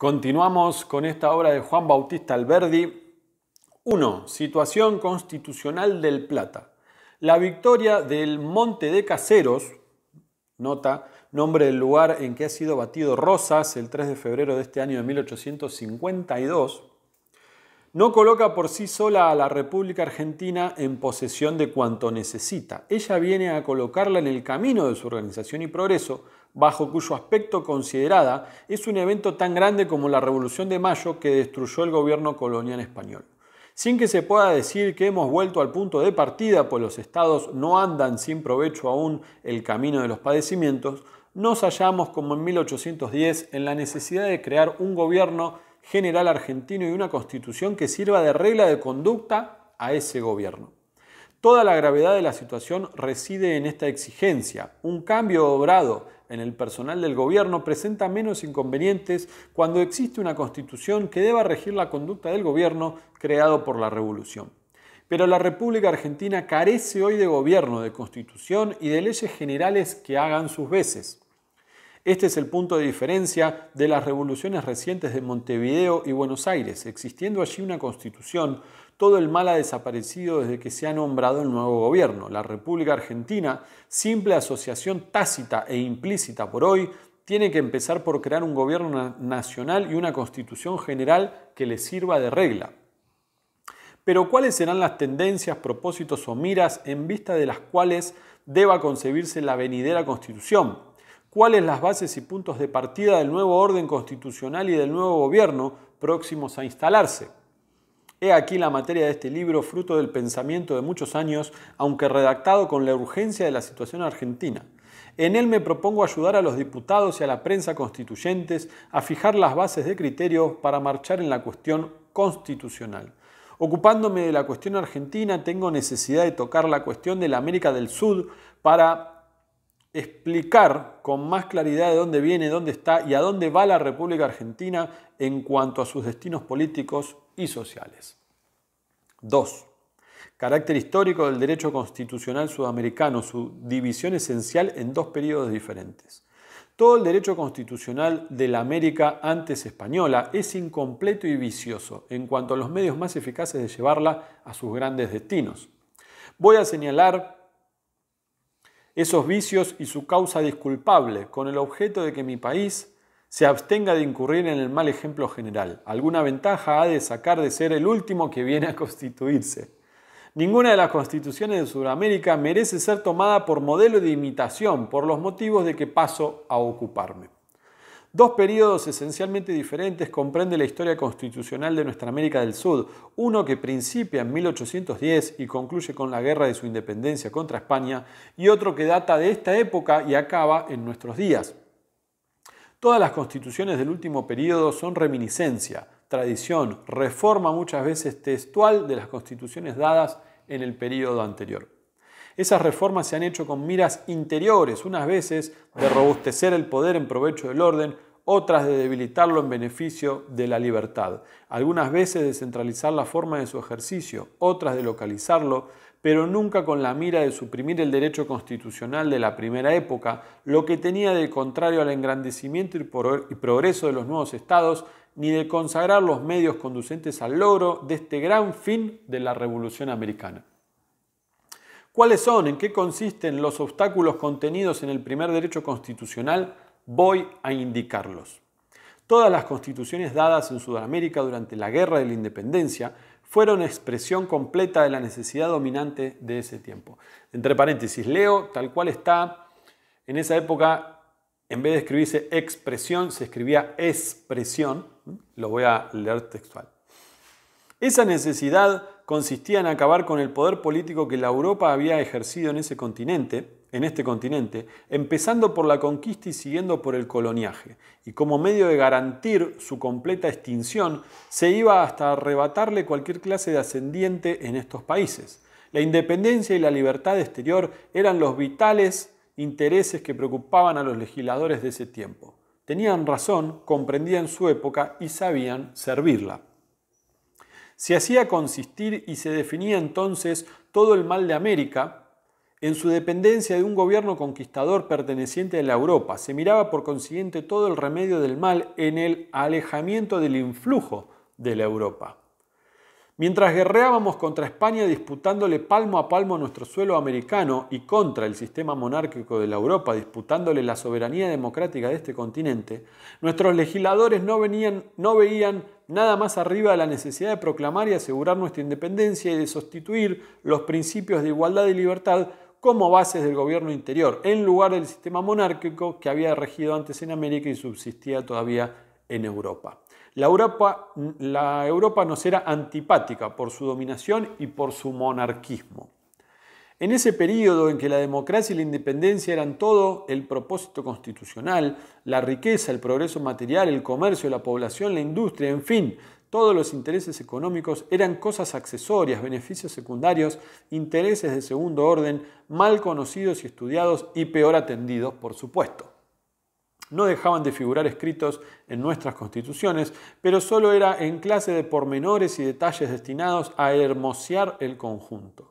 Continuamos con esta obra de Juan Bautista Alberdi. 1. Situación constitucional del Plata. La victoria del Monte de Caseros, nota, nombre del lugar en que ha sido batido Rosas el 3 de febrero de este año de 1852, no coloca por sí sola a la República Argentina en posesión de cuanto necesita. Ella viene a colocarla en el camino de su organización y progreso, bajo cuyo aspecto considerada es un evento tan grande como la Revolución de Mayo que destruyó el gobierno colonial español. Sin que se pueda decir que hemos vuelto al punto de partida, pues los estados no andan sin provecho aún el camino de los padecimientos, nos hallamos como en 1810 en la necesidad de crear un gobierno general argentino y una constitución que sirva de regla de conducta a ese gobierno. Toda la gravedad de la situación reside en esta exigencia. Un cambio obrado en el personal del gobierno presenta menos inconvenientes cuando existe una constitución que deba regir la conducta del gobierno creado por la revolución. Pero la República Argentina carece hoy de gobierno, de constitución y de leyes generales que hagan sus veces. Este es el punto de diferencia de las revoluciones recientes de Montevideo y Buenos Aires. Existiendo allí una constitución, todo el mal ha desaparecido desde que se ha nombrado el nuevo gobierno. La República Argentina, simple asociación tácita e implícita por hoy, tiene que empezar por crear un gobierno nacional y una constitución general que le sirva de regla. Pero ¿cuáles serán las tendencias, propósitos o miras en vista de las cuales deba concebirse la venidera constitución? cuáles las bases y puntos de partida del nuevo orden constitucional y del nuevo gobierno próximos a instalarse. He aquí la materia de este libro, fruto del pensamiento de muchos años, aunque redactado con la urgencia de la situación argentina. En él me propongo ayudar a los diputados y a la prensa constituyentes a fijar las bases de criterio para marchar en la cuestión constitucional. Ocupándome de la cuestión argentina, tengo necesidad de tocar la cuestión de la América del Sur para explicar con más claridad de dónde viene, dónde está y a dónde va la República Argentina en cuanto a sus destinos políticos y sociales. 2. Carácter histórico del derecho constitucional sudamericano, su división esencial en dos periodos diferentes. Todo el derecho constitucional de la América antes española es incompleto y vicioso en cuanto a los medios más eficaces de llevarla a sus grandes destinos. Voy a señalar esos vicios y su causa disculpable, con el objeto de que mi país se abstenga de incurrir en el mal ejemplo general. Alguna ventaja ha de sacar de ser el último que viene a constituirse. Ninguna de las constituciones de Sudamérica merece ser tomada por modelo de imitación por los motivos de que paso a ocuparme. Dos periodos esencialmente diferentes comprende la historia constitucional de nuestra América del Sur, uno que principia en 1810 y concluye con la guerra de su independencia contra España, y otro que data de esta época y acaba en nuestros días. Todas las constituciones del último periodo son reminiscencia, tradición, reforma muchas veces textual de las constituciones dadas en el periodo anterior. Esas reformas se han hecho con miras interiores, unas veces de robustecer el poder en provecho del orden, otras de debilitarlo en beneficio de la libertad, algunas veces de centralizar la forma de su ejercicio, otras de localizarlo, pero nunca con la mira de suprimir el derecho constitucional de la primera época, lo que tenía de contrario al engrandecimiento y progreso de los nuevos estados, ni de consagrar los medios conducentes al logro de este gran fin de la Revolución Americana. ¿Cuáles son? ¿En qué consisten los obstáculos contenidos en el primer derecho constitucional? Voy a indicarlos. Todas las constituciones dadas en Sudamérica durante la Guerra de la Independencia fueron expresión completa de la necesidad dominante de ese tiempo. Entre paréntesis, leo tal cual está. En esa época, en vez de escribirse expresión, se escribía expresión. Lo voy a leer textual. Esa necesidad consistía en acabar con el poder político que la Europa había ejercido en ese continente, en este continente, empezando por la conquista y siguiendo por el coloniaje, y como medio de garantir su completa extinción, se iba hasta arrebatarle cualquier clase de ascendiente en estos países. La independencia y la libertad exterior eran los vitales intereses que preocupaban a los legisladores de ese tiempo. Tenían razón, comprendían su época y sabían servirla se hacía consistir y se definía entonces todo el mal de América en su dependencia de un gobierno conquistador perteneciente a la Europa. Se miraba por consiguiente todo el remedio del mal en el alejamiento del influjo de la Europa. Mientras guerreábamos contra España disputándole palmo a palmo nuestro suelo americano y contra el sistema monárquico de la Europa disputándole la soberanía democrática de este continente, nuestros legisladores no, venían, no veían nada más arriba de la necesidad de proclamar y asegurar nuestra independencia y de sustituir los principios de igualdad y libertad como bases del gobierno interior, en lugar del sistema monárquico que había regido antes en América y subsistía todavía en Europa. La Europa, nos era antipática por su dominación y por su monarquismo. En ese periodo en que la democracia y la independencia eran todo el propósito constitucional, la riqueza, el progreso material, el comercio, la población, la industria, en fin, todos los intereses económicos eran cosas accesorias, beneficios secundarios, intereses de segundo orden, mal conocidos y estudiados y peor atendidos, por supuesto. No dejaban de figurar escritos en nuestras constituciones, pero solo era en clase de pormenores y detalles destinados a hermosear el conjunto.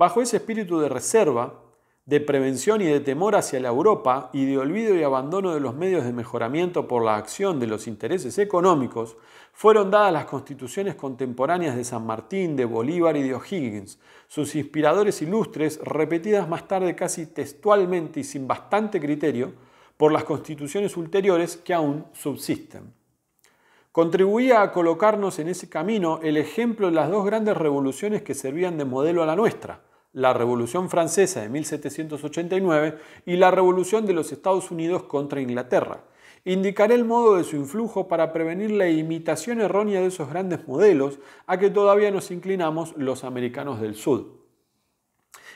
Bajo ese espíritu de reserva, de prevención y de temor hacia la Europa y de olvido y abandono de los medios de mejoramiento por la acción de los intereses económicos, fueron dadas las constituciones contemporáneas de San Martín, de Bolívar y de O'Higgins, sus inspiradores ilustres, repetidas más tarde casi textualmente y sin bastante criterio por las constituciones ulteriores que aún subsisten. Contribuía a colocarnos en ese camino el ejemplo de las dos grandes revoluciones que servían de modelo a la nuestra, la Revolución Francesa de 1789 y la Revolución de los Estados Unidos contra Inglaterra. Indicaré el modo de su influjo para prevenir la imitación errónea de esos grandes modelos a que todavía nos inclinamos los americanos del sur.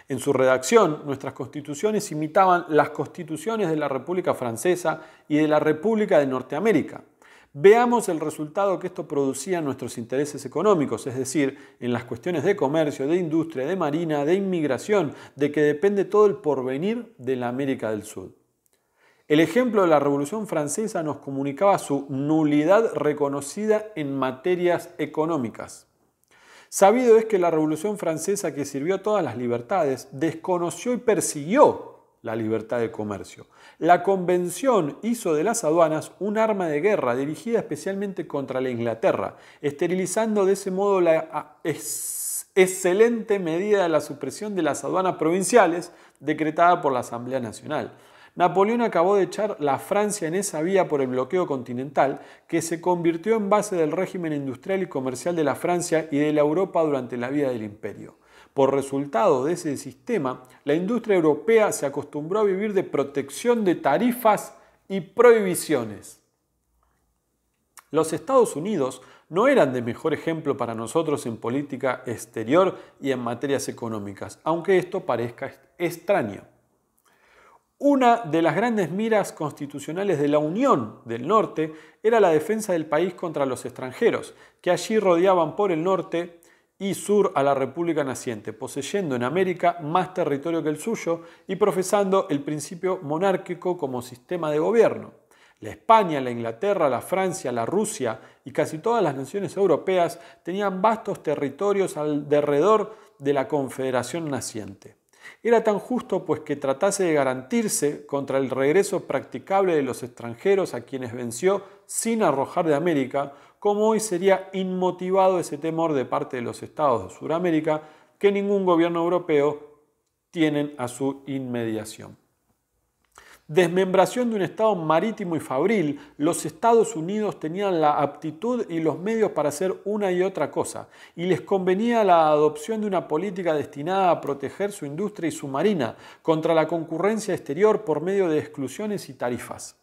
En su redacción, nuestras constituciones imitaban las constituciones de la República Francesa y de la República de Norteamérica. Veamos el resultado que esto producía en nuestros intereses económicos, es decir, en las cuestiones de comercio, de industria, de marina, de inmigración, de que depende todo el porvenir de la América del Sur. El ejemplo de la Revolución Francesa nos comunicaba su nulidad reconocida en materias económicas. Sabido es que la Revolución Francesa, que sirvió a todas las libertades, desconoció y persiguió la libertad de comercio. La convención hizo de las aduanas un arma de guerra dirigida especialmente contra la Inglaterra, esterilizando de ese modo la excelente medida de la supresión de las aduanas provinciales decretada por la Asamblea Nacional. Napoleón acabó de echar la Francia en esa vía por el bloqueo continental, que se convirtió en base del régimen industrial y comercial de la Francia y de la Europa durante la vida del imperio. Por resultado de ese sistema, la industria europea se acostumbró a vivir de protección de tarifas y prohibiciones. Los Estados Unidos no eran de mejor ejemplo para nosotros en política exterior y en materias económicas, aunque esto parezca extraño. Una de las grandes miras constitucionales de la Unión del Norte era la defensa del país contra los extranjeros, que allí rodeaban por el norte y sur a la República naciente, poseyendo en América más territorio que el suyo y profesando el principio monárquico como sistema de gobierno. La España, la Inglaterra, la Francia, la Rusia y casi todas las naciones europeas tenían vastos territorios alrededor de la Confederación naciente. Era tan justo pues que tratase de garantirse contra el regreso practicable de los extranjeros a quienes venció sin arrojar de América, como hoy sería inmotivado ese temor de parte de los estados de Sudamérica que ningún gobierno europeo tienen a su inmediación. Desmembración de un Estado marítimo y fabril, los Estados Unidos tenían la aptitud y los medios para hacer una y otra cosa, y les convenía la adopción de una política destinada a proteger su industria y su marina contra la concurrencia exterior por medio de exclusiones y tarifas.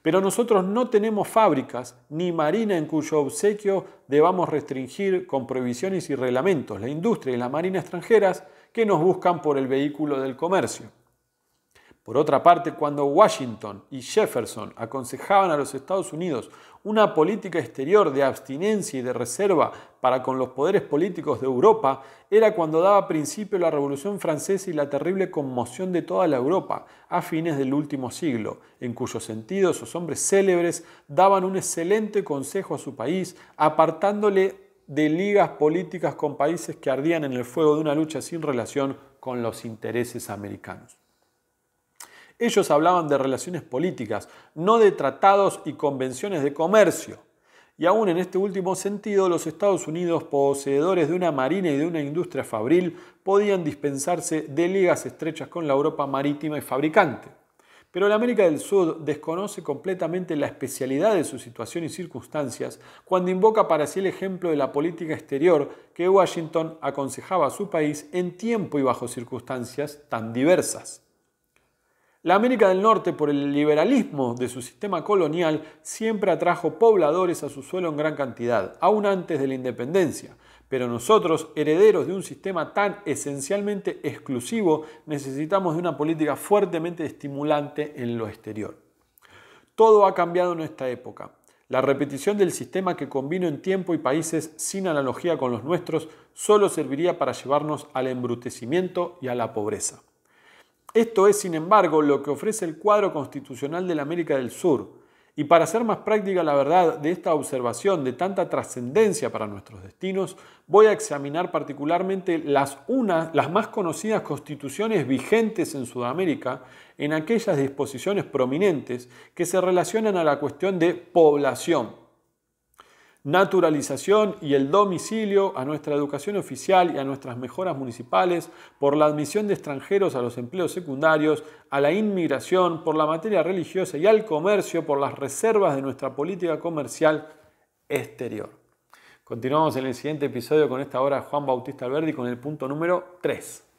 Pero nosotros no tenemos fábricas ni marina en cuyo obsequio debamos restringir con prohibiciones y reglamentos la industria y la marina extranjeras que nos buscan por el vehículo del comercio. Por otra parte, cuando Washington y Jefferson aconsejaban a los Estados Unidos una política exterior de abstinencia y de reserva para con los poderes políticos de Europa, era cuando daba principio la Revolución Francesa y la terrible conmoción de toda la Europa a fines del último siglo, en cuyo sentido sus hombres célebres daban un excelente consejo a su país, apartándole de ligas políticas con países que ardían en el fuego de una lucha sin relación con los intereses americanos. Ellos hablaban de relaciones políticas, no de tratados y convenciones de comercio. Y aún en este último sentido, los Estados Unidos, poseedores de una marina y de una industria fabril, podían dispensarse de ligas estrechas con la Europa marítima y fabricante. Pero la América del Sur desconoce completamente la especialidad de su situación y circunstancias cuando invoca para sí el ejemplo de la política exterior que Washington aconsejaba a su país en tiempo y bajo circunstancias tan diversas. La América del Norte, por el liberalismo de su sistema colonial, siempre atrajo pobladores a su suelo en gran cantidad, aún antes de la independencia. Pero nosotros, herederos de un sistema tan esencialmente exclusivo, necesitamos de una política fuertemente estimulante en lo exterior. Todo ha cambiado en esta época. La repetición del sistema que combino en tiempo y países sin analogía con los nuestros solo serviría para llevarnos al embrutecimiento y a la pobreza. Esto es, sin embargo, lo que ofrece el cuadro constitucional de la América del Sur. Y para hacer más práctica la verdad de esta observación de tanta trascendencia para nuestros destinos, voy a examinar particularmente las, unas, las más conocidas constituciones vigentes en Sudamérica, en aquellas disposiciones prominentes que se relacionan a la cuestión de población, naturalización y el domicilio a nuestra educación oficial y a nuestras mejoras municipales, por la admisión de extranjeros a los empleos secundarios, a la inmigración, por la materia religiosa y al comercio, por las reservas de nuestra política comercial exterior. Continuamos en el siguiente episodio con esta hora Juan Bautista Alberdi con el punto número 3.